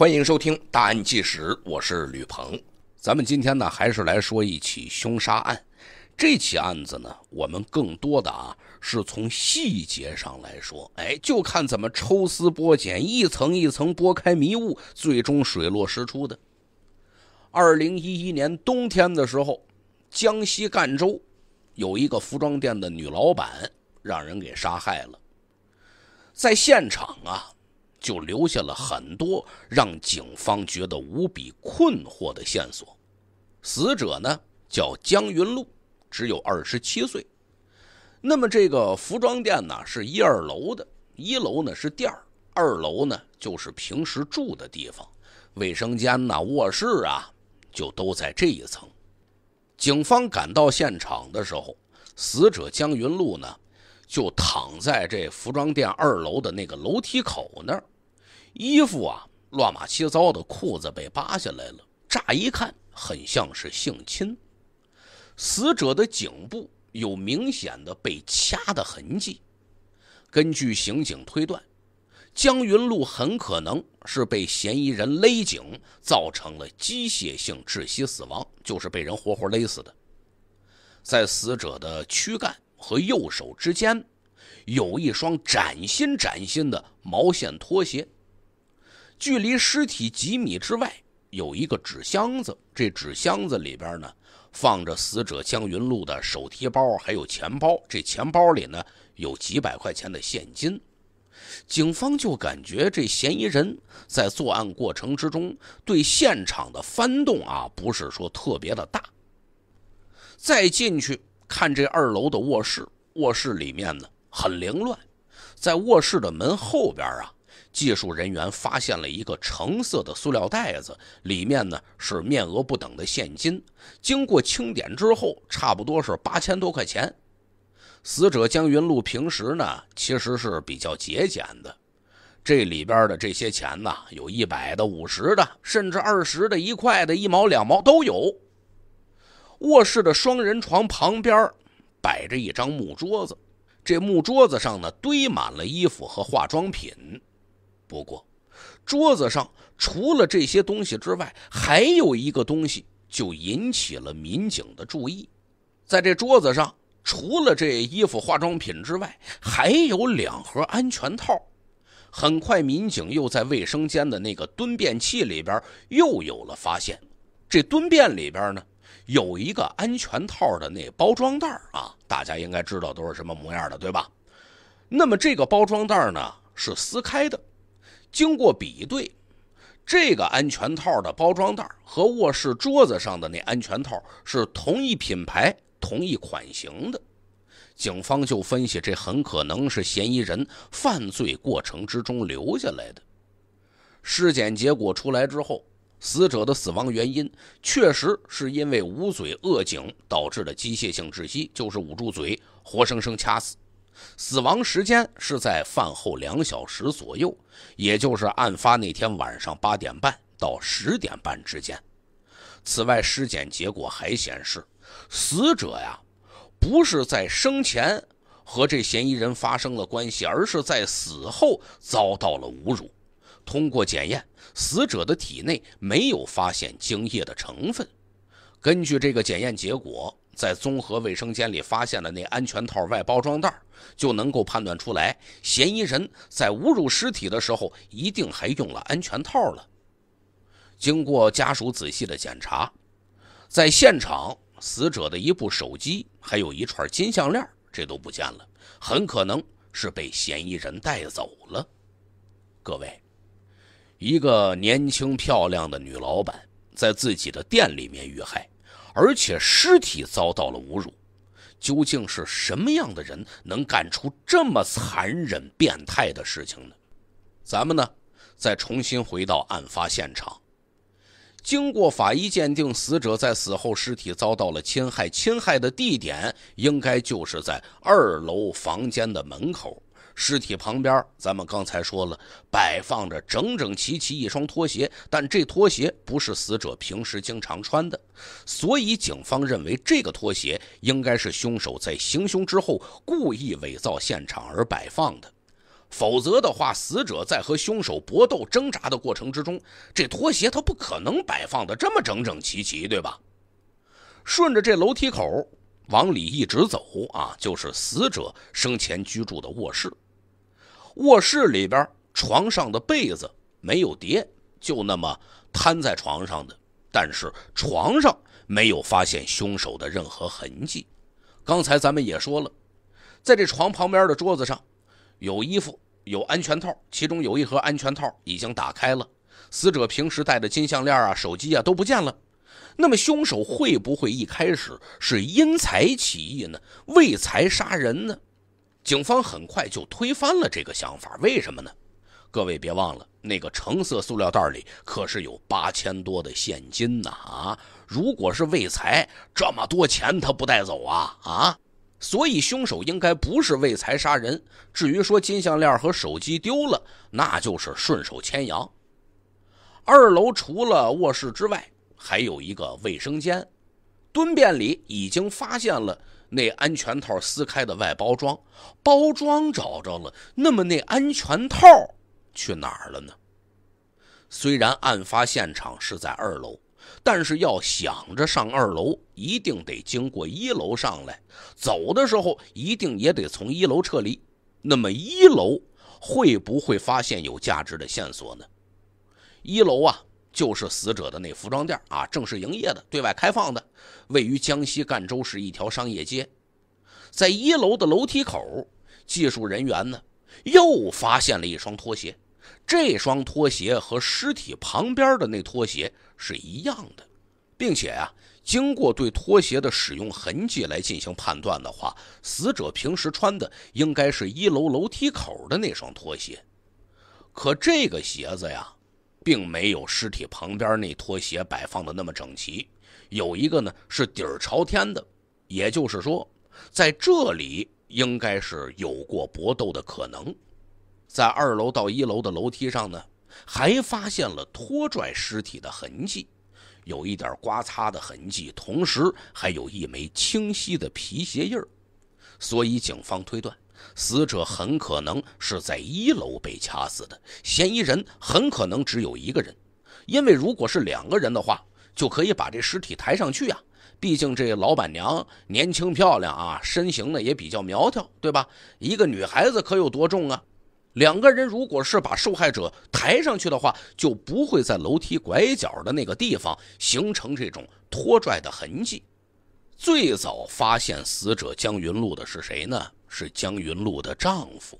欢迎收听《大案纪实》，我是吕鹏。咱们今天呢，还是来说一起凶杀案。这起案子呢，我们更多的啊，是从细节上来说，哎，就看怎么抽丝剥茧，一层一层拨开迷雾，最终水落石出的。二零一一年冬天的时候，江西赣州有一个服装店的女老板让人给杀害了，在现场啊。就留下了很多让警方觉得无比困惑的线索。死者呢叫江云露，只有二十七岁。那么这个服装店呢是一二楼的，一楼呢是店儿，二楼呢就是平时住的地方，卫生间呐、卧室啊，就都在这一层。警方赶到现场的时候，死者江云露呢就躺在这服装店二楼的那个楼梯口那儿。衣服啊，乱码七糟的，裤子被扒下来了。乍一看，很像是性侵。死者的颈部有明显的被掐的痕迹。根据刑警推断，江云路很可能是被嫌疑人勒颈，造成了机械性窒息死亡，就是被人活活勒死的。在死者的躯干和右手之间，有一双崭新崭新的毛线拖鞋。距离尸体几米之外有一个纸箱子，这纸箱子里边呢放着死者江云露的手提包还有钱包，这钱包里呢有几百块钱的现金。警方就感觉这嫌疑人在作案过程之中对现场的翻动啊不是说特别的大。再进去看这二楼的卧室，卧室里面呢很凌乱，在卧室的门后边啊。技术人员发现了一个橙色的塑料袋子，里面呢是面额不等的现金。经过清点之后，差不多是八千多块钱。死者江云路平时呢其实是比较节俭的，这里边的这些钱呢，有一百的、五十的，甚至二十的、一块的、一毛、两毛都有。卧室的双人床旁边摆着一张木桌子，这木桌子上呢堆满了衣服和化妆品。不过，桌子上除了这些东西之外，还有一个东西就引起了民警的注意。在这桌子上，除了这衣服、化妆品之外，还有两盒安全套。很快，民警又在卫生间的那个蹲便器里边又有了发现。这蹲便里边呢，有一个安全套的那包装袋啊，大家应该知道都是什么模样的，对吧？那么这个包装袋呢，是撕开的。经过比对，这个安全套的包装袋和卧室桌子上的那安全套是同一品牌、同一款型的。警方就分析，这很可能是嫌疑人犯罪过程之中留下来的。尸检结果出来之后，死者的死亡原因确实是因为捂嘴扼颈导致的机械性窒息，就是捂住嘴，活生生掐死。死亡时间是在饭后两小时左右，也就是案发那天晚上八点半到十点半之间。此外，尸检结果还显示，死者呀不是在生前和这嫌疑人发生了关系，而是在死后遭到了侮辱。通过检验，死者的体内没有发现精液的成分。根据这个检验结果。在综合卫生间里发现了那安全套外包装袋，就能够判断出来，嫌疑人在侮辱尸体的时候一定还用了安全套了。经过家属仔细的检查，在现场死者的一部手机，还有一串金项链，这都不见了，很可能是被嫌疑人带走了。各位，一个年轻漂亮的女老板在自己的店里面遇害。而且尸体遭到了侮辱，究竟是什么样的人能干出这么残忍变态的事情呢？咱们呢，再重新回到案发现场。经过法医鉴定，死者在死后尸体遭到了侵害，侵害的地点应该就是在二楼房间的门口。尸体旁边，咱们刚才说了，摆放着整整齐齐一双拖鞋，但这拖鞋不是死者平时经常穿的，所以警方认为这个拖鞋应该是凶手在行凶之后故意伪造现场而摆放的，否则的话，死者在和凶手搏斗挣扎的过程之中，这拖鞋他不可能摆放的这么整整齐齐，对吧？顺着这楼梯口往里一直走啊，就是死者生前居住的卧室。卧室里边床上的被子没有叠，就那么摊在床上的。但是床上没有发现凶手的任何痕迹。刚才咱们也说了，在这床旁边的桌子上，有衣服、有安全套，其中有一盒安全套已经打开了。死者平时戴的金项链啊、手机啊都不见了。那么凶手会不会一开始是因财起意呢？为财杀人呢？警方很快就推翻了这个想法，为什么呢？各位别忘了，那个橙色塑料袋里可是有八千多的现金呢！啊，如果是为财，这么多钱他不带走啊啊！所以凶手应该不是为财杀人。至于说金项链和手机丢了，那就是顺手牵羊。二楼除了卧室之外，还有一个卫生间，蹲便里已经发现了。那安全套撕开的外包装，包装找着了，那么那安全套去哪儿了呢？虽然案发现场是在二楼，但是要想着上二楼，一定得经过一楼上来，走的时候一定也得从一楼撤离。那么一楼会不会发现有价值的线索呢？一楼啊。就是死者的那服装店啊，正式营业的、对外开放的，位于江西赣州市一条商业街，在一楼的楼梯口，技术人员呢又发现了一双拖鞋。这双拖鞋和尸体旁边的那拖鞋是一样的，并且啊，经过对拖鞋的使用痕迹来进行判断的话，死者平时穿的应该是一楼楼梯口的那双拖鞋。可这个鞋子呀。并没有尸体旁边那拖鞋摆放的那么整齐，有一个呢是底儿朝天的，也就是说，在这里应该是有过搏斗的可能。在二楼到一楼的楼梯上呢，还发现了拖拽尸体的痕迹，有一点刮擦的痕迹，同时还有一枚清晰的皮鞋印儿，所以警方推断。死者很可能是在一楼被掐死的，嫌疑人很可能只有一个人，因为如果是两个人的话，就可以把这尸体抬上去啊。毕竟这老板娘年轻漂亮啊，身形呢也比较苗条，对吧？一个女孩子可有多重啊？两个人如果是把受害者抬上去的话，就不会在楼梯拐角的那个地方形成这种拖拽的痕迹。最早发现死者江云露的是谁呢？是江云露的丈夫。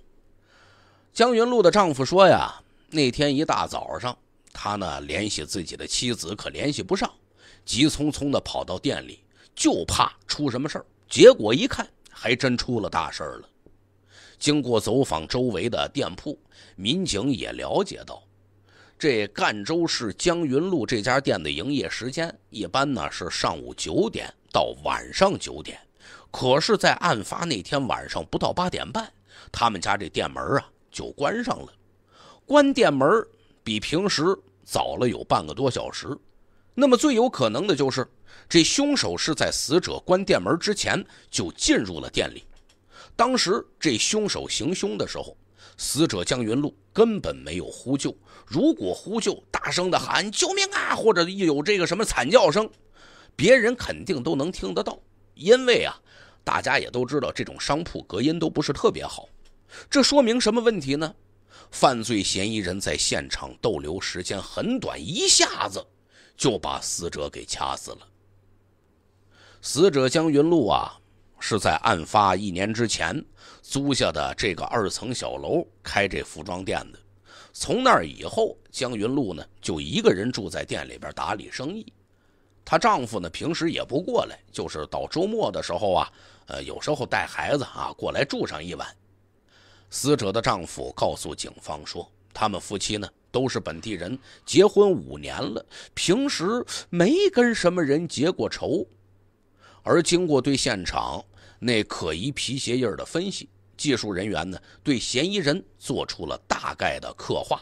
江云露的丈夫说：“呀，那天一大早上，他呢联系自己的妻子，可联系不上，急匆匆的跑到店里，就怕出什么事儿。结果一看，还真出了大事儿了。经过走访周围的店铺，民警也了解到，这赣州市江云路这家店的营业时间一般呢是上午九点到晚上九点。”可是，在案发那天晚上不到八点半，他们家这店门啊就关上了，关店门比平时早了有半个多小时。那么最有可能的就是，这凶手是在死者关店门之前就进入了店里。当时这凶手行凶的时候，死者江云露根本没有呼救。如果呼救，大声的喊“救命啊”或者有这个什么惨叫声，别人肯定都能听得到，因为啊。大家也都知道，这种商铺隔音都不是特别好，这说明什么问题呢？犯罪嫌疑人在现场逗留时间很短，一下子就把死者给掐死了。死者江云露啊，是在案发一年之前租下的这个二层小楼开这服装店的，从那以后，江云露呢就一个人住在店里边打理生意。她丈夫呢，平时也不过来，就是到周末的时候啊，呃，有时候带孩子啊过来住上一晚。死者的丈夫告诉警方说，他们夫妻呢都是本地人，结婚五年了，平时没跟什么人结过仇。而经过对现场那可疑皮鞋印的分析，技术人员呢对嫌疑人做出了大概的刻画：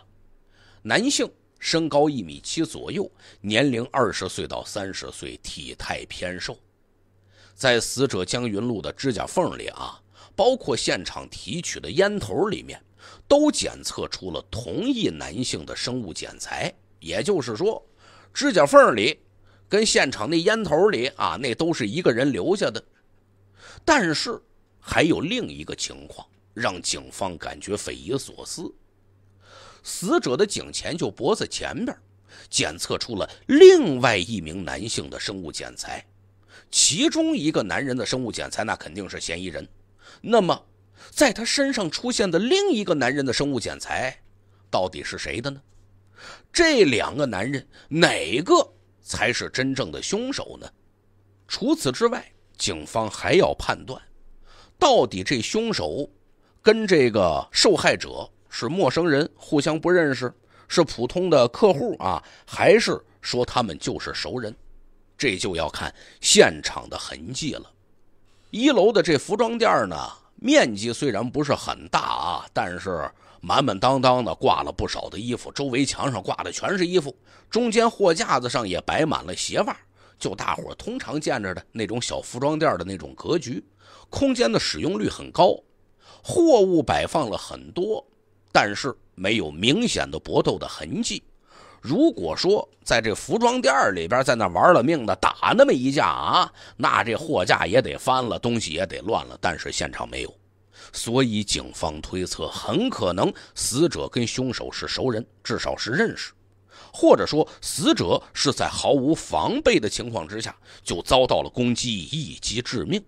男性。身高一米七左右，年龄二十岁到三十岁，体态偏瘦。在死者江云露的指甲缝里啊，包括现场提取的烟头里面，都检测出了同一男性的生物检材。也就是说，指甲缝里跟现场那烟头里啊，那都是一个人留下的。但是，还有另一个情况让警方感觉匪夷所思。死者的颈前就脖子前边，检测出了另外一名男性的生物检材，其中一个男人的生物检材，那肯定是嫌疑人。那么，在他身上出现的另一个男人的生物检材，到底是谁的呢？这两个男人哪个才是真正的凶手呢？除此之外，警方还要判断，到底这凶手跟这个受害者。是陌生人互相不认识，是普通的客户啊，还是说他们就是熟人？这就要看现场的痕迹了。一楼的这服装店呢，面积虽然不是很大啊，但是满满当当的挂了不少的衣服，周围墙上挂的全是衣服，中间货架子上也摆满了鞋袜，就大伙通常见着的那种小服装店的那种格局，空间的使用率很高，货物摆放了很多。但是没有明显的搏斗的痕迹。如果说在这服装店里边，在那玩了命的打那么一架啊，那这货架也得翻了，东西也得乱了。但是现场没有，所以警方推测，很可能死者跟凶手是熟人，至少是认识，或者说死者是在毫无防备的情况之下就遭到了攻击，一击致命。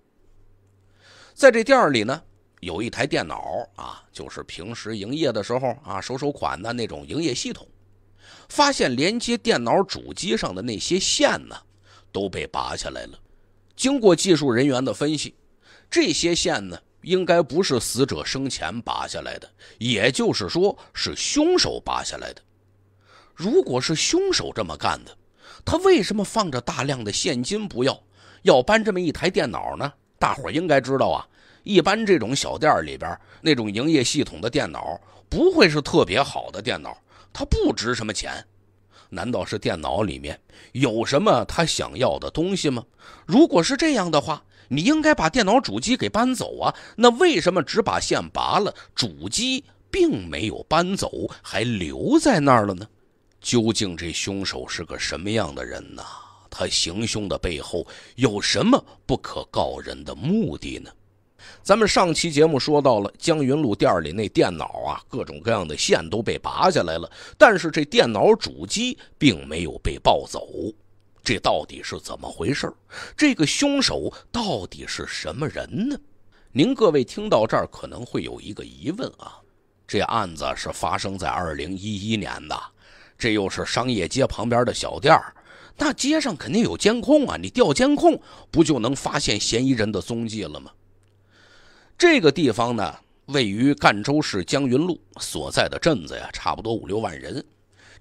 在这店里呢？有一台电脑啊，就是平时营业的时候啊，收收款的那种营业系统，发现连接电脑主机上的那些线呢，都被拔下来了。经过技术人员的分析，这些线呢，应该不是死者生前拔下来的，也就是说是凶手拔下来的。如果是凶手这么干的，他为什么放着大量的现金不要，要搬这么一台电脑呢？大伙应该知道啊。一般这种小店里边那种营业系统的电脑不会是特别好的电脑，它不值什么钱。难道是电脑里面有什么他想要的东西吗？如果是这样的话，你应该把电脑主机给搬走啊。那为什么只把线拔了，主机并没有搬走，还留在那儿了呢？究竟这凶手是个什么样的人呢？他行凶的背后有什么不可告人的目的呢？咱们上期节目说到了江云路店里那电脑啊，各种各样的线都被拔下来了，但是这电脑主机并没有被抱走，这到底是怎么回事这个凶手到底是什么人呢？您各位听到这儿可能会有一个疑问啊，这案子是发生在二零一一年的，这又是商业街旁边的小店那街上肯定有监控啊，你调监控不就能发现嫌疑人的踪迹了吗？这个地方呢，位于赣州市江云路所在的镇子呀，差不多五六万人。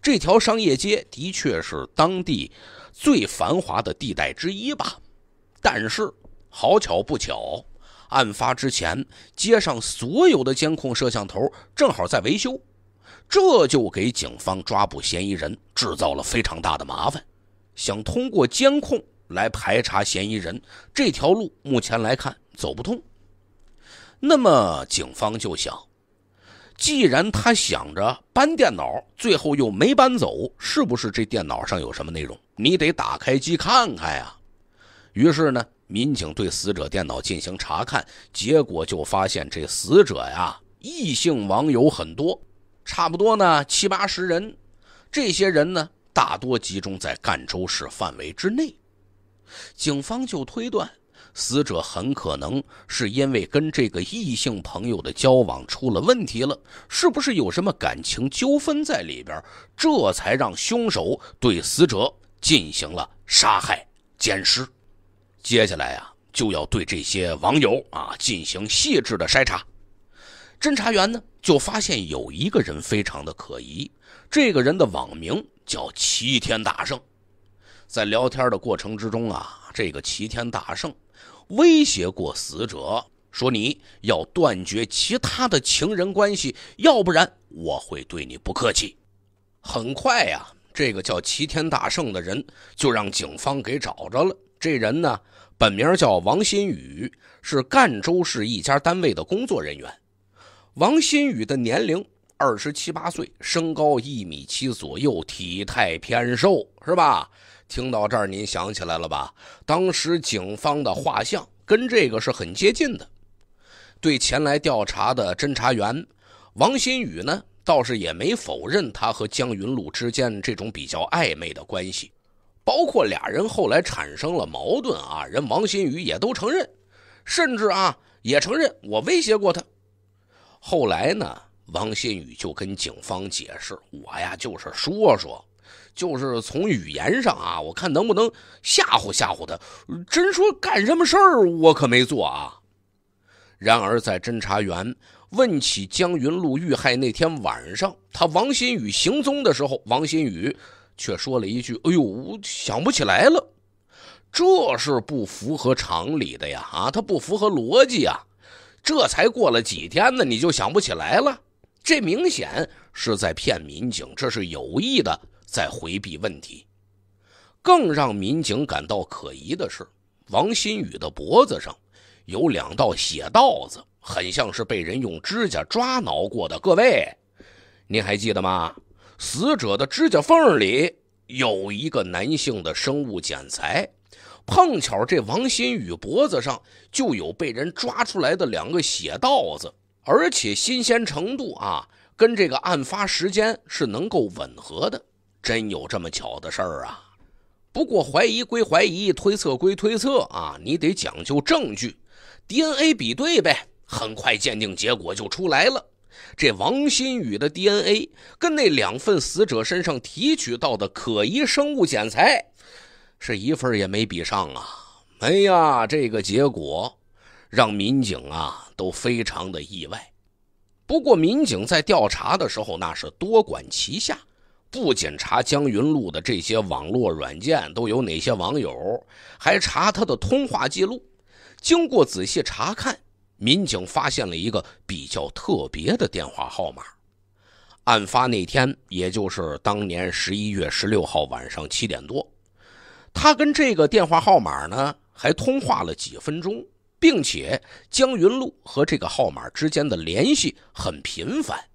这条商业街的确是当地最繁华的地带之一吧。但是，好巧不巧，案发之前，街上所有的监控摄像头正好在维修，这就给警方抓捕嫌疑人制造了非常大的麻烦。想通过监控来排查嫌疑人，这条路目前来看走不通。那么，警方就想，既然他想着搬电脑，最后又没搬走，是不是这电脑上有什么内容？你得打开机看看呀。于是呢，民警对死者电脑进行查看，结果就发现这死者呀，异性网友很多，差不多呢七八十人，这些人呢，大多集中在赣州市范围之内。警方就推断。死者很可能是因为跟这个异性朋友的交往出了问题了，是不是有什么感情纠纷在里边？这才让凶手对死者进行了杀害、奸尸。接下来呀，就要对这些网友啊进行细致的筛查。侦查员呢就发现有一个人非常的可疑，这个人的网名叫齐天大圣。在聊天的过程之中啊，这个齐天大圣。威胁过死者，说你要断绝其他的情人关系，要不然我会对你不客气。很快呀，这个叫齐天大圣的人就让警方给找着了。这人呢，本名叫王新宇，是赣州市一家单位的工作人员。王新宇的年龄二十七八岁，身高一米七左右，体态偏瘦，是吧？听到这儿，您想起来了吧？当时警方的画像跟这个是很接近的。对前来调查的侦查员王新宇呢，倒是也没否认他和江云路之间这种比较暧昧的关系，包括俩人后来产生了矛盾啊，人王新宇也都承认，甚至啊也承认我威胁过他。后来呢，王新宇就跟警方解释：“我呀，就是说说。”就是从语言上啊，我看能不能吓唬吓唬他。真说干什么事儿，我可没做啊。然而，在侦查员问起江云路遇害那天晚上他王新宇行踪的时候，王新宇却说了一句：“哎呦，想不起来了。”这是不符合常理的呀！啊，他不符合逻辑啊！这才过了几天呢，你就想不起来了？这明显是在骗民警，这是有意的。在回避问题，更让民警感到可疑的是，王新宇的脖子上有两道血道子，很像是被人用指甲抓挠过的。各位，您还记得吗？死者的指甲缝里有一个男性的生物检材，碰巧这王新宇脖子上就有被人抓出来的两个血道子，而且新鲜程度啊，跟这个案发时间是能够吻合的。真有这么巧的事儿啊！不过怀疑归怀疑，推测归推测啊，你得讲究证据。DNA 比对呗，很快鉴定结果就出来了。这王新宇的 DNA 跟那两份死者身上提取到的可疑生物检材，是一份也没比上啊！哎呀，这个结果让民警啊都非常的意外。不过民警在调查的时候，那是多管齐下。不仅查江云路的这些网络软件都有哪些网友，还查他的通话记录。经过仔细查看，民警发现了一个比较特别的电话号码。案发那天，也就是当年十一月十六号晚上七点多，他跟这个电话号码呢还通话了几分钟，并且江云路和这个号码之间的联系很频繁。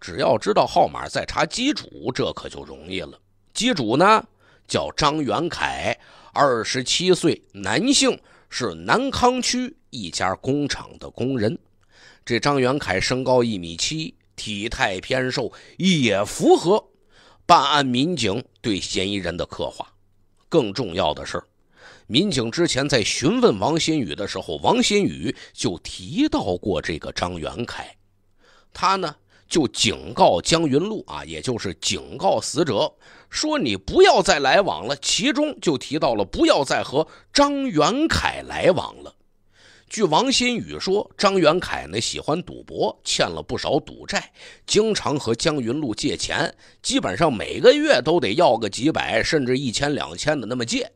只要知道号码，再查机主，这可就容易了。机主呢叫张元凯，二十七岁，男性，是南康区一家工厂的工人。这张元凯身高一米七，体态偏瘦，也符合办案民警对嫌疑人的刻画。更重要的是，民警之前在询问王新宇的时候，王新宇就提到过这个张元凯，他呢。就警告江云路啊，也就是警告死者说你不要再来往了。其中就提到了不要再和张元凯来往了。据王新宇说，张元凯呢喜欢赌博，欠了不少赌债，经常和江云路借钱，基本上每个月都得要个几百，甚至一千两千的那么借。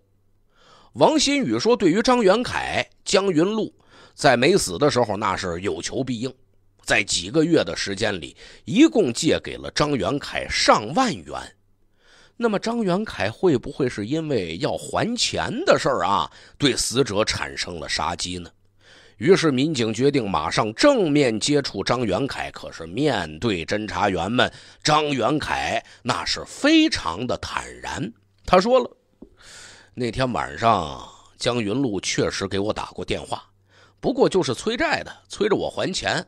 王新宇说，对于张元凯，江云路在没死的时候那是有求必应。在几个月的时间里，一共借给了张元凯上万元。那么，张元凯会不会是因为要还钱的事儿啊，对死者产生了杀机呢？于是，民警决定马上正面接触张元凯。可是，面对侦查员们，张元凯那是非常的坦然。他说了：“那天晚上，江云路确实给我打过电话，不过就是催债的，催着我还钱。”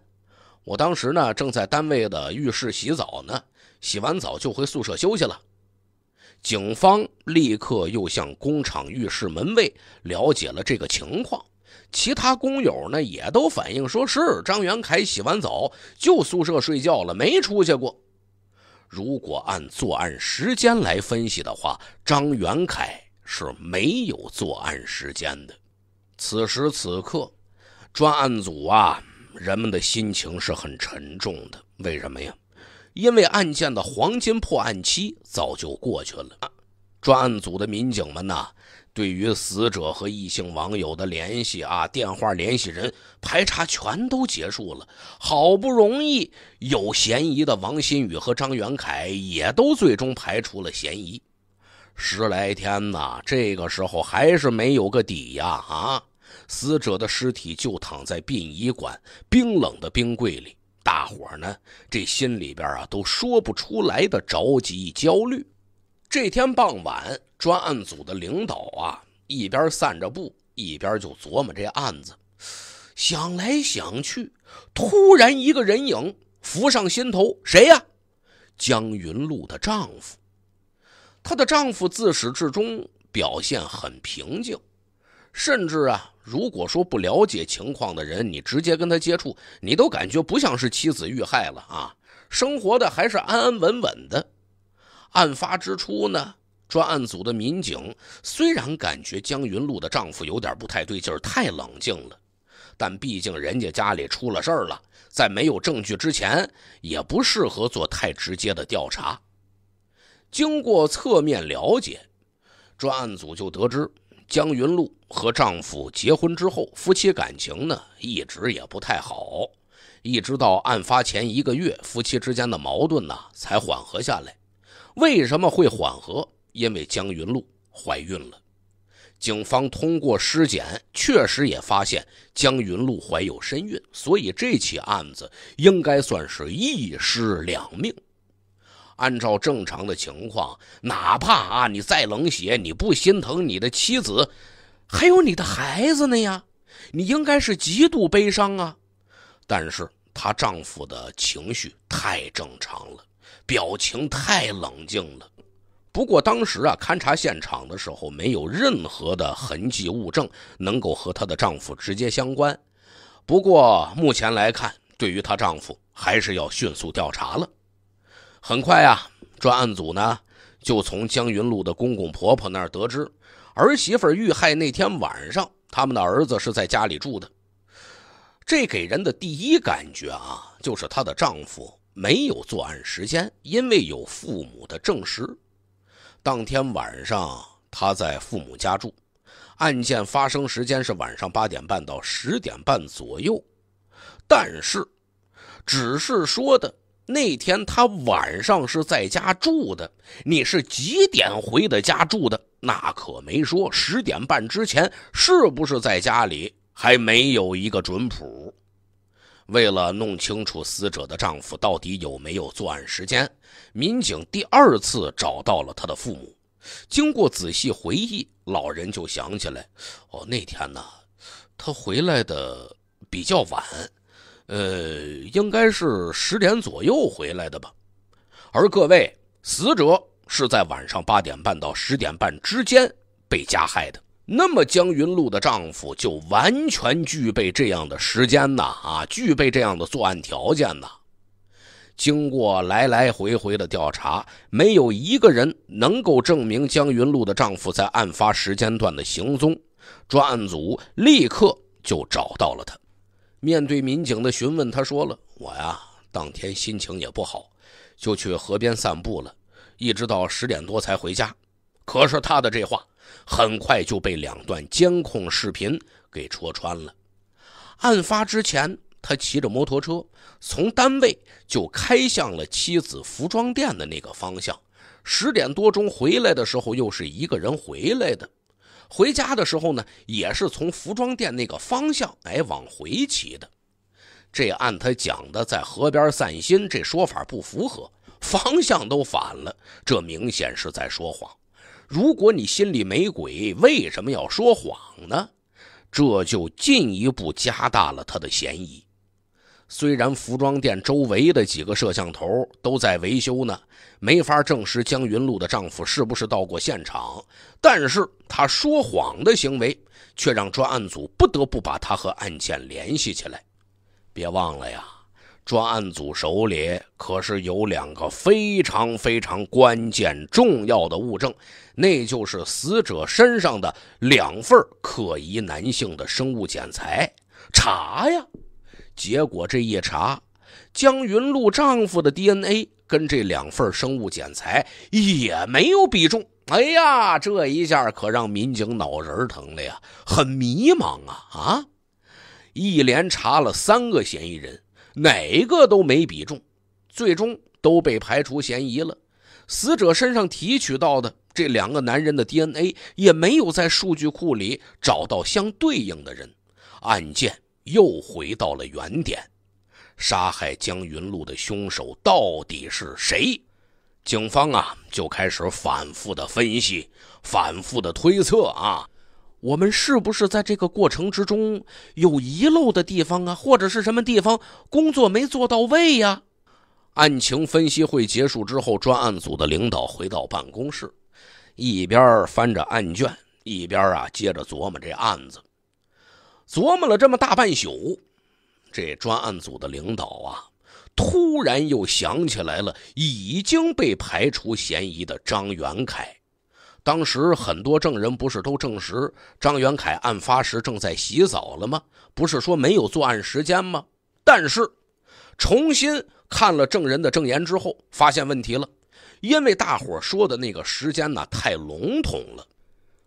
我当时呢，正在单位的浴室洗澡呢，洗完澡就回宿舍休息了。警方立刻又向工厂浴室门卫了解了这个情况，其他工友呢也都反映说是张元凯洗完澡就宿舍睡觉了，没出去过。如果按作案时间来分析的话，张元凯是没有作案时间的。此时此刻，专案组啊。人们的心情是很沉重的，为什么呀？因为案件的黄金破案期早就过去了。专案组的民警们呢，对于死者和异性网友的联系啊，电话联系人排查全都结束了。好不容易有嫌疑的王新宇和张元凯也都最终排除了嫌疑。十来天呐，这个时候还是没有个底呀啊！死者的尸体就躺在殡仪馆冰冷的冰柜里，大伙呢，这心里边啊，都说不出来的着急焦虑。这天傍晚，专案组的领导啊，一边散着步，一边就琢磨这案子，想来想去，突然一个人影浮上心头，谁呀？江云露的丈夫。她的丈夫自始至终表现很平静，甚至啊。如果说不了解情况的人，你直接跟他接触，你都感觉不像是妻子遇害了啊，生活的还是安安稳稳的。案发之初呢，专案组的民警虽然感觉江云露的丈夫有点不太对劲儿，太冷静了，但毕竟人家家里出了事儿了，在没有证据之前，也不适合做太直接的调查。经过侧面了解，专案组就得知。江云露和丈夫结婚之后，夫妻感情呢一直也不太好，一直到案发前一个月，夫妻之间的矛盾呢才缓和下来。为什么会缓和？因为江云露怀孕了。警方通过尸检，确实也发现江云露怀有身孕，所以这起案子应该算是一尸两命。按照正常的情况，哪怕啊你再冷血，你不心疼你的妻子，还有你的孩子呢呀？你应该是极度悲伤啊。但是她丈夫的情绪太正常了，表情太冷静了。不过当时啊勘察现场的时候，没有任何的痕迹物证能够和她的丈夫直接相关。不过目前来看，对于她丈夫还是要迅速调查了。很快啊，专案组呢就从江云路的公公婆婆那儿得知，儿媳妇遇害那天晚上，他们的儿子是在家里住的。这给人的第一感觉啊，就是她的丈夫没有作案时间，因为有父母的证实。当天晚上她在父母家住，案件发生时间是晚上八点半到十点半左右，但是只是说的。那天他晚上是在家住的，你是几点回的家住的？那可没说，十点半之前是不是在家里，还没有一个准谱。为了弄清楚死者的丈夫到底有没有作案时间，民警第二次找到了他的父母。经过仔细回忆，老人就想起来，哦，那天呢，他回来的比较晚。呃，应该是十点左右回来的吧，而各位死者是在晚上八点半到十点半之间被加害的。那么江云露的丈夫就完全具备这样的时间呢？啊，具备这样的作案条件呢？经过来来回回的调查，没有一个人能够证明江云露的丈夫在案发时间段的行踪，专案组立刻就找到了他。面对民警的询问，他说了：“我呀，当天心情也不好，就去河边散步了，一直到十点多才回家。”可是他的这话很快就被两段监控视频给戳穿了。案发之前，他骑着摩托车从单位就开向了妻子服装店的那个方向。十点多钟回来的时候，又是一个人回来的。回家的时候呢，也是从服装店那个方向哎往回骑的。这按他讲的在河边散心，这说法不符合，方向都反了，这明显是在说谎。如果你心里没鬼，为什么要说谎呢？这就进一步加大了他的嫌疑。虽然服装店周围的几个摄像头都在维修呢，没法证实江云露的丈夫是不是到过现场，但是他说谎的行为却让专案组不得不把他和案件联系起来。别忘了呀，专案组手里可是有两个非常非常关键重要的物证，那就是死者身上的两份可疑男性的生物检材。查呀！结果这一查，江云露丈夫的 DNA 跟这两份生物检材也没有比中。哎呀，这一下可让民警脑仁疼了呀，很迷茫啊啊！一连查了三个嫌疑人，哪个都没比中，最终都被排除嫌疑了。死者身上提取到的这两个男人的 DNA 也没有在数据库里找到相对应的人。案件。又回到了原点，杀害江云露的凶手到底是谁？警方啊就开始反复的分析，反复的推测啊，我们是不是在这个过程之中有遗漏的地方啊，或者是什么地方工作没做到位呀？案情分析会结束之后，专案组的领导回到办公室，一边翻着案卷，一边啊接着琢磨这案子。琢磨了这么大半宿，这专案组的领导啊，突然又想起来了，已经被排除嫌疑的张元凯。当时很多证人不是都证实张元凯案发时正在洗澡了吗？不是说没有作案时间吗？但是，重新看了证人的证言之后，发现问题了，因为大伙说的那个时间呢，太笼统了。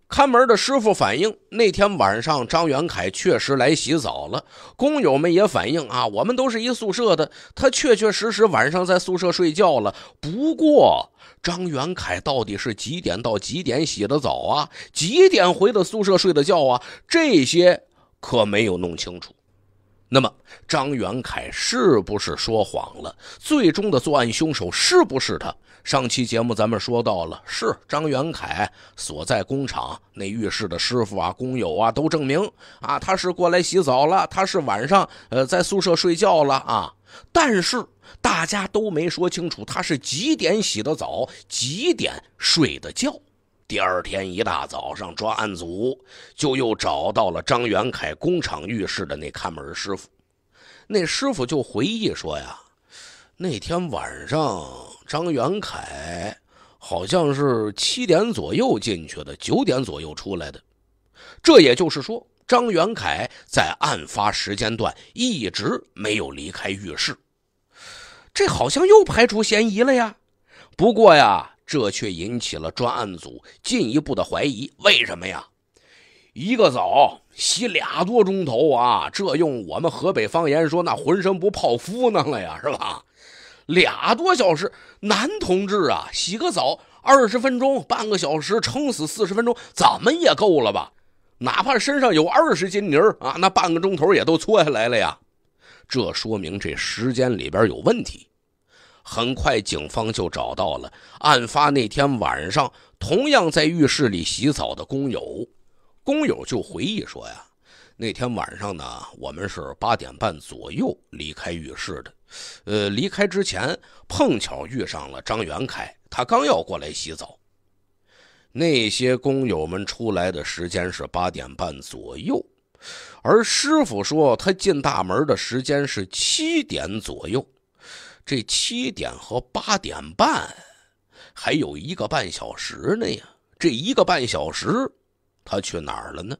看门的师傅反映，那天晚上张元凯确实来洗澡了。工友们也反映啊，我们都是一宿舍的，他确确实实晚上在宿舍睡觉了。不过，张元凯到底是几点到几点洗的澡啊？几点回的宿舍睡的觉啊？这些可没有弄清楚。那么，张元凯是不是说谎了？最终的作案凶手是不是他？上期节目咱们说到了，是张元凯所在工厂那浴室的师傅啊、工友啊都证明啊，他是过来洗澡了，他是晚上呃在宿舍睡觉了啊。但是大家都没说清楚他是几点洗的澡，几点睡的觉。第二天一大早上，专案组就又找到了张元凯工厂浴室的那看门师傅，那师傅就回忆说呀。那天晚上，张元凯好像是七点左右进去的，九点左右出来的。这也就是说，张元凯在案发时间段一直没有离开浴室。这好像又排除嫌疑了呀。不过呀，这却引起了专案组进一步的怀疑。为什么呀？一个澡洗俩多钟头啊，这用我们河北方言说，那浑身不泡芙囊了呀，是吧？俩多小时，男同志啊，洗个澡二十分钟，半个小时撑死四十分钟，怎么也够了吧？哪怕身上有二十斤泥儿啊，那半个钟头也都搓下来了呀。这说明这时间里边有问题。很快，警方就找到了案发那天晚上同样在浴室里洗澡的工友，工友就回忆说呀。那天晚上呢，我们是八点半左右离开浴室的，呃，离开之前碰巧遇上了张元凯，他刚要过来洗澡。那些工友们出来的时间是八点半左右，而师傅说他进大门的时间是七点左右，这七点和八点半还有一个半小时呢呀，这一个半小时他去哪儿了呢？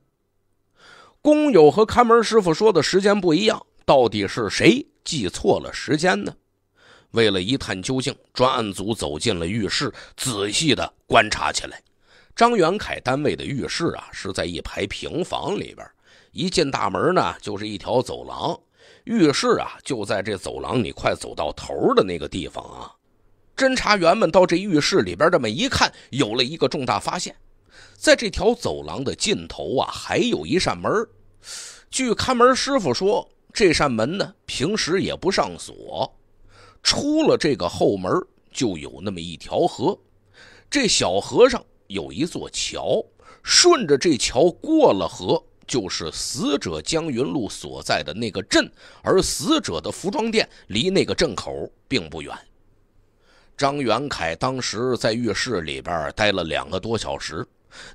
工友和看门师傅说的时间不一样，到底是谁记错了时间呢？为了一探究竟，专案组走进了浴室，仔细的观察起来。张元凯单位的浴室啊，是在一排平房里边。一进大门呢，就是一条走廊，浴室啊，就在这走廊你快走到头的那个地方啊。侦查员们到这浴室里边这么一看，有了一个重大发现。在这条走廊的尽头啊，还有一扇门。据看门师傅说，这扇门呢，平时也不上锁。出了这个后门，就有那么一条河。这小河上有一座桥，顺着这桥过了河，就是死者江云路所在的那个镇。而死者的服装店离那个镇口并不远。张元凯当时在浴室里边待了两个多小时。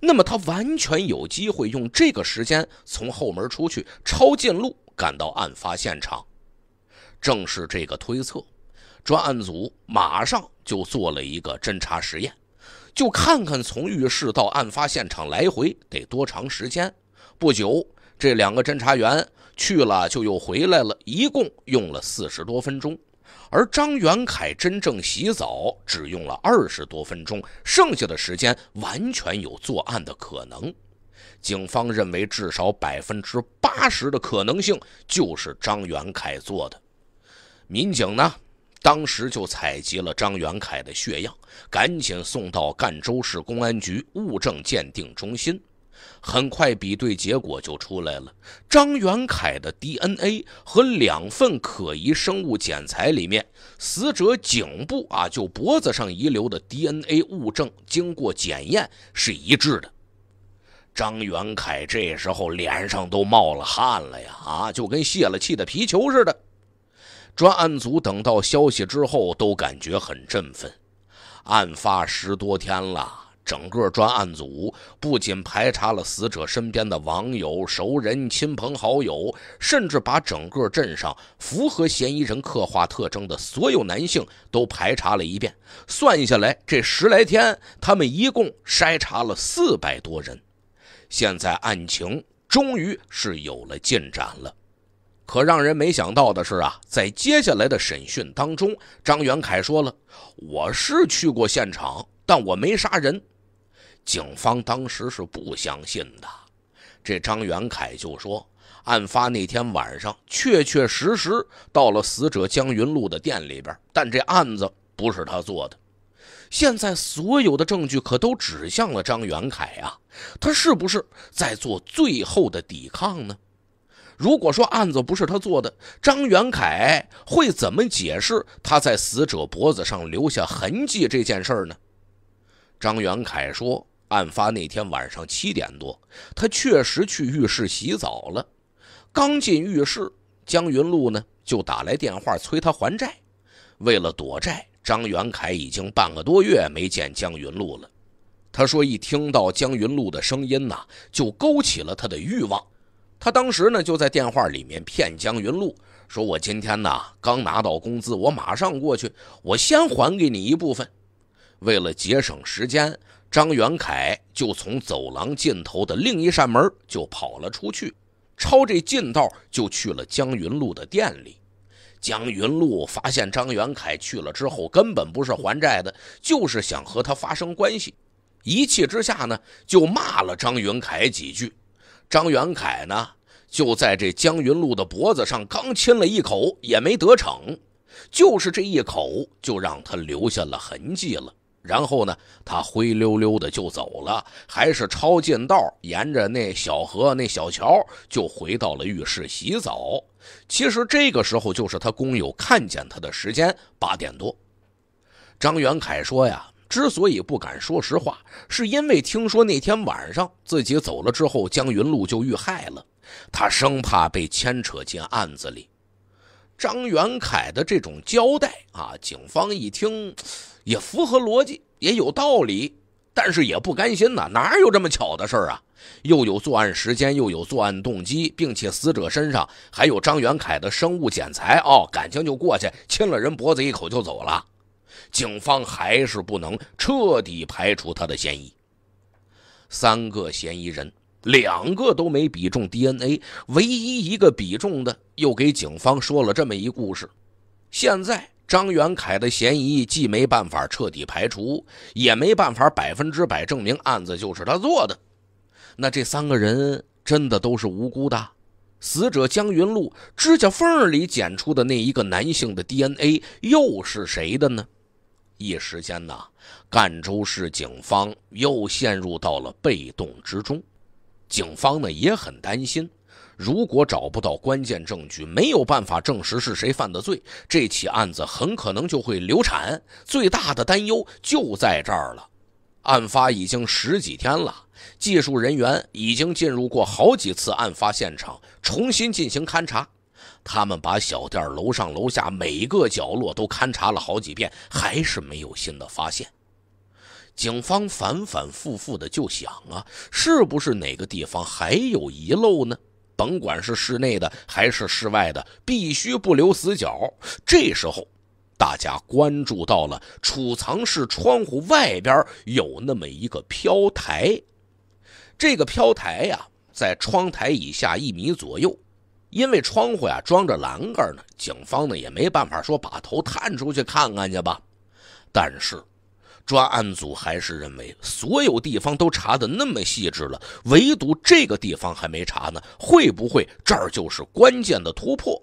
那么他完全有机会用这个时间从后门出去抄近路赶到案发现场。正是这个推测，专案组马上就做了一个侦查实验，就看看从浴室到案发现场来回得多长时间。不久，这两个侦查员去了，就又回来了，一共用了四十多分钟。而张元凯真正洗澡只用了二十多分钟，剩下的时间完全有作案的可能。警方认为，至少百分之八十的可能性就是张元凯做的。民警呢，当时就采集了张元凯的血样，赶紧送到赣州市公安局物证鉴定中心。很快比对结果就出来了，张元凯的 DNA 和两份可疑生物检材里面，死者颈部啊，就脖子上遗留的 DNA 物证，经过检验是一致的。张元凯这时候脸上都冒了汗了呀，啊，就跟泄了气的皮球似的。专案组等到消息之后，都感觉很振奋，案发十多天了。整个专案组不仅排查了死者身边的网友、熟人、亲朋好友，甚至把整个镇上符合嫌疑人刻画特征的所有男性都排查了一遍。算下来，这十来天，他们一共筛查了四百多人。现在案情终于是有了进展了。可让人没想到的是啊，在接下来的审讯当中，张元凯说了：“我是去过现场，但我没杀人。”警方当时是不相信的，这张元凯就说，案发那天晚上确确实实到了死者江云路的店里边，但这案子不是他做的。现在所有的证据可都指向了张元凯啊，他是不是在做最后的抵抗呢？如果说案子不是他做的，张元凯会怎么解释他在死者脖子上留下痕迹这件事呢？张元凯说。案发那天晚上七点多，他确实去浴室洗澡了。刚进浴室，江云露呢就打来电话催他还债。为了躲债，张元凯已经半个多月没见江云露了。他说，一听到江云露的声音呢，就勾起了他的欲望。他当时呢就在电话里面骗江云露说：“我今天呢刚拿到工资，我马上过去，我先还给你一部分。”为了节省时间。张元凯就从走廊尽头的另一扇门就跑了出去，抄这近道就去了江云路的店里。江云路发现张元凯去了之后，根本不是还债的，就是想和他发生关系。一气之下呢，就骂了张元凯几句。张元凯呢，就在这江云路的脖子上刚亲了一口，也没得逞，就是这一口就让他留下了痕迹了。然后呢，他灰溜溜的就走了，还是抄近道，沿着那小河、那小桥就回到了浴室洗澡。其实这个时候就是他工友看见他的时间，八点多。张元凯说呀，之所以不敢说实话，是因为听说那天晚上自己走了之后，江云露就遇害了，他生怕被牵扯进案子里。张元凯的这种交代啊，警方一听。也符合逻辑，也有道理，但是也不甘心呐！哪有这么巧的事儿啊？又有作案时间，又有作案动机，并且死者身上还有张元凯的生物检材哦，感情就过去亲了人脖子一口就走了，警方还是不能彻底排除他的嫌疑。三个嫌疑人，两个都没比中 DNA，唯一一个比中的又给警方说了这么一故事，现在。张元凯的嫌疑既没办法彻底排除，也没办法百分之百证明案子就是他做的。那这三个人真的都是无辜的？死者江云露指甲缝里检出的那一个男性的 DNA 又是谁的呢？一时间呢，赣州市警方又陷入到了被动之中，警方呢也很担心。如果找不到关键证据，没有办法证实是谁犯的罪，这起案子很可能就会流产。最大的担忧就在这儿了。案发已经十几天了，技术人员已经进入过好几次案发现场，重新进行勘查。他们把小店楼上楼下每个角落都勘查了好几遍，还是没有新的发现。警方反反复复的就想啊，是不是哪个地方还有遗漏呢？甭管是室内的还是室外的，必须不留死角。这时候，大家关注到了储藏室窗户外边有那么一个飘台，这个飘台呀，在窗台以下一米左右。因为窗户呀装着栏杆呢，警方呢也没办法说把头探出去看看去吧。但是。专案组还是认为，所有地方都查的那么细致了，唯独这个地方还没查呢，会不会这儿就是关键的突破？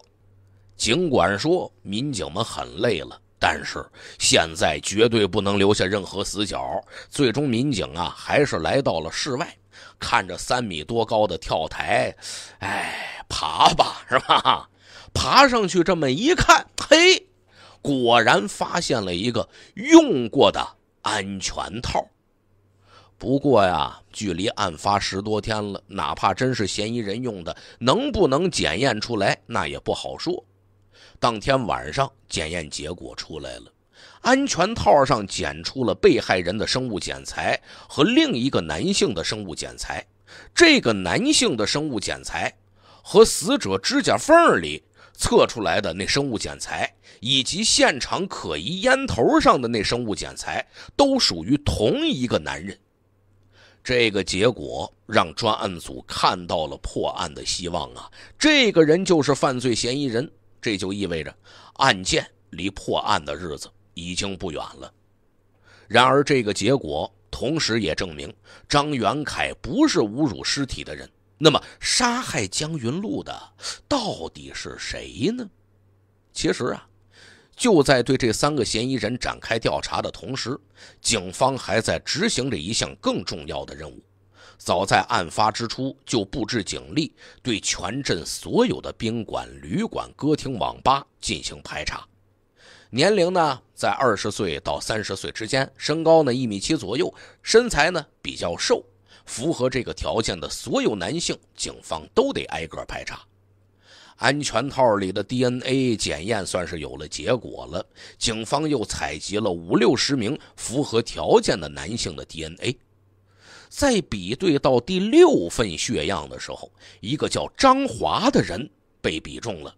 尽管说民警们很累了，但是现在绝对不能留下任何死角。最终，民警啊还是来到了室外，看着三米多高的跳台，哎，爬吧，是吧？爬上去，这么一看，嘿，果然发现了一个用过的。安全套，不过呀，距离案发十多天了，哪怕真是嫌疑人用的，能不能检验出来，那也不好说。当天晚上，检验结果出来了，安全套上检出了被害人的生物检材和另一个男性的生物检材。这个男性的生物检材和死者指甲缝里。测出来的那生物检材，以及现场可疑烟头上的那生物检材，都属于同一个男人。这个结果让专案组看到了破案的希望啊！这个人就是犯罪嫌疑人，这就意味着案件离破案的日子已经不远了。然而，这个结果同时也证明张元凯不是侮辱尸体的人。那么，杀害江云露的到底是谁呢？其实啊，就在对这三个嫌疑人展开调查的同时，警方还在执行着一项更重要的任务：早在案发之初就布置警力，对全镇所有的宾馆、旅馆、歌厅、网吧进行排查。年龄呢，在二十岁到三十岁之间，身高呢一米七左右，身材呢比较瘦。符合这个条件的所有男性，警方都得挨个排查。安全套里的 DNA 检验算是有了结果了。警方又采集了五六十名符合条件的男性的 DNA，在比对到第六份血样的时候，一个叫张华的人被比中了。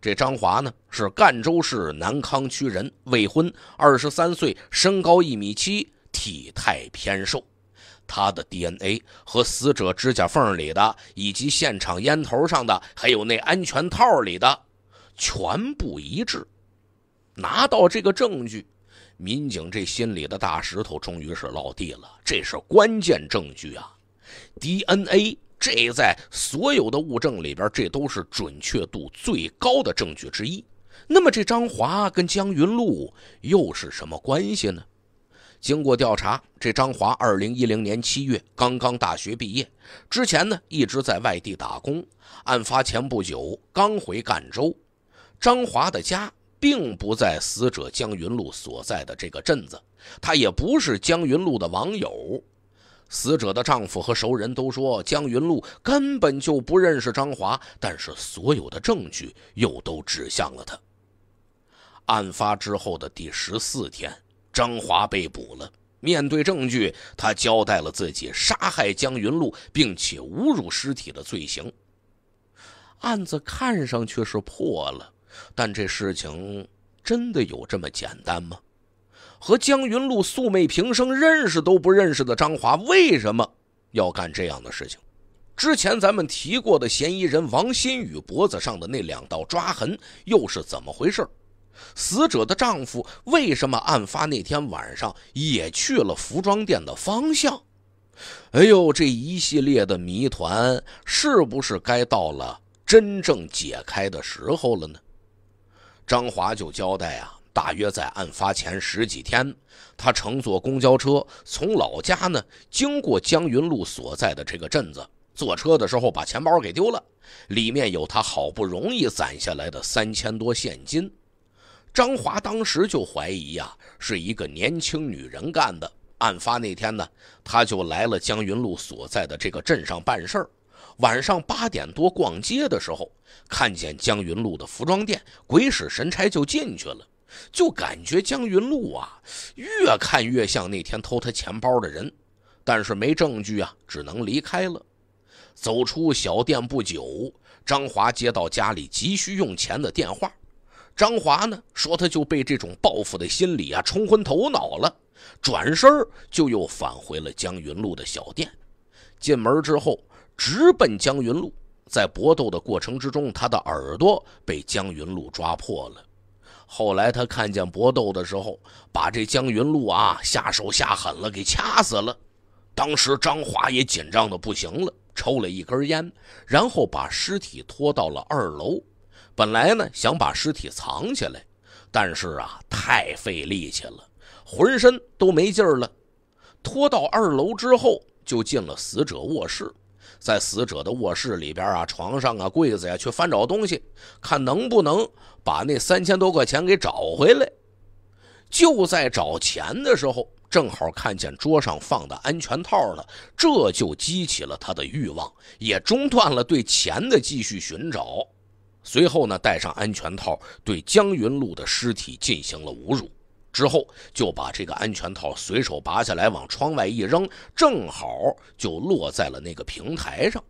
这张华呢是赣州市南康区人，未婚，二十三岁，身高一米七，体态偏瘦。他的 DNA 和死者指甲缝里的，以及现场烟头上的，还有那安全套里的，全部一致。拿到这个证据，民警这心里的大石头终于是落地了。这是关键证据啊！DNA，这在所有的物证里边，这都是准确度最高的证据之一。那么，这张华跟江云露又是什么关系呢？经过调查，这张华二零一零年七月刚刚大学毕业，之前呢一直在外地打工。案发前不久刚回赣州，张华的家并不在死者江云路所在的这个镇子，他也不是江云路的网友。死者的丈夫和熟人都说江云路根本就不认识张华，但是所有的证据又都指向了他。案发之后的第十四天。张华被捕了。面对证据，他交代了自己杀害江云露并且侮辱尸体的罪行。案子看上去是破了，但这事情真的有这么简单吗？和江云露素昧平生、认识都不认识的张华，为什么要干这样的事情？之前咱们提过的嫌疑人王新宇脖子上的那两道抓痕，又是怎么回事？死者的丈夫为什么案发那天晚上也去了服装店的方向？哎呦，这一系列的谜团是不是该到了真正解开的时候了呢？张华就交代啊，大约在案发前十几天，他乘坐公交车从老家呢经过江云路所在的这个镇子，坐车的时候把钱包给丢了，里面有他好不容易攒下来的三千多现金。张华当时就怀疑呀，是一个年轻女人干的。案发那天呢，他就来了江云路所在的这个镇上办事儿。晚上八点多逛街的时候，看见江云路的服装店，鬼使神差就进去了，就感觉江云路啊，越看越像那天偷他钱包的人，但是没证据啊，只能离开了。走出小店不久，张华接到家里急需用钱的电话。张华呢说，他就被这种报复的心理啊冲昏头脑了，转身就又返回了江云路的小店。进门之后，直奔江云路。在搏斗的过程之中，他的耳朵被江云路抓破了。后来他看见搏斗的时候，把这江云路啊下手下狠了，给掐死了。当时张华也紧张的不行了，抽了一根烟，然后把尸体拖到了二楼。本来呢想把尸体藏起来，但是啊太费力气了，浑身都没劲儿了。拖到二楼之后，就进了死者卧室，在死者的卧室里边啊，床上啊、柜子呀去翻找东西，看能不能把那三千多块钱给找回来。就在找钱的时候，正好看见桌上放的安全套了，这就激起了他的欲望，也中断了对钱的继续寻找。随后呢，带上安全套，对江云路的尸体进行了侮辱，之后就把这个安全套随手拔下来，往窗外一扔，正好就落在了那个平台上。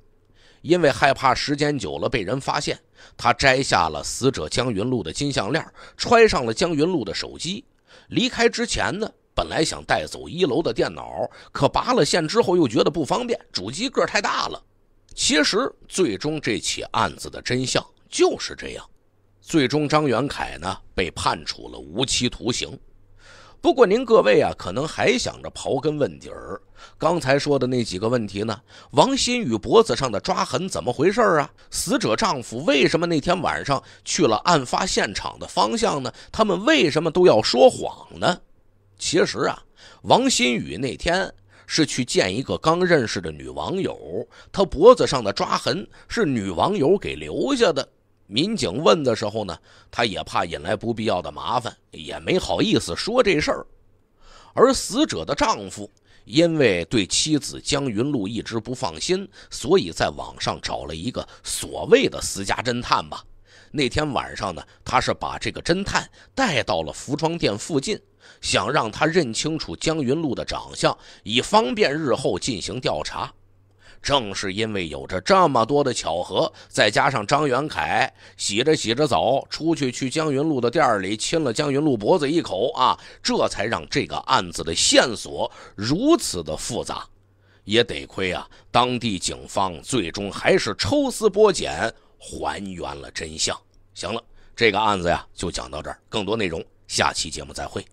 因为害怕时间久了被人发现，他摘下了死者江云路的金项链，揣上了江云路的手机。离开之前呢，本来想带走一楼的电脑，可拔了线之后又觉得不方便，主机个太大了。其实，最终这起案子的真相。就是这样，最终张元凯呢被判处了无期徒刑。不过您各位啊，可能还想着刨根问底儿。刚才说的那几个问题呢？王新宇脖子上的抓痕怎么回事啊？死者丈夫为什么那天晚上去了案发现场的方向呢？他们为什么都要说谎呢？其实啊，王新宇那天是去见一个刚认识的女网友，她脖子上的抓痕是女网友给留下的。民警问的时候呢，他也怕引来不必要的麻烦，也没好意思说这事儿。而死者的丈夫因为对妻子江云露一直不放心，所以在网上找了一个所谓的私家侦探吧。那天晚上呢，他是把这个侦探带到了服装店附近，想让他认清楚江云露的长相，以方便日后进行调查。正是因为有着这么多的巧合，再加上张元凯洗着洗着澡出去去江云路的店里亲了江云路脖子一口啊，这才让这个案子的线索如此的复杂。也得亏啊，当地警方最终还是抽丝剥茧，还原了真相。行了，这个案子呀就讲到这儿，更多内容下期节目再会。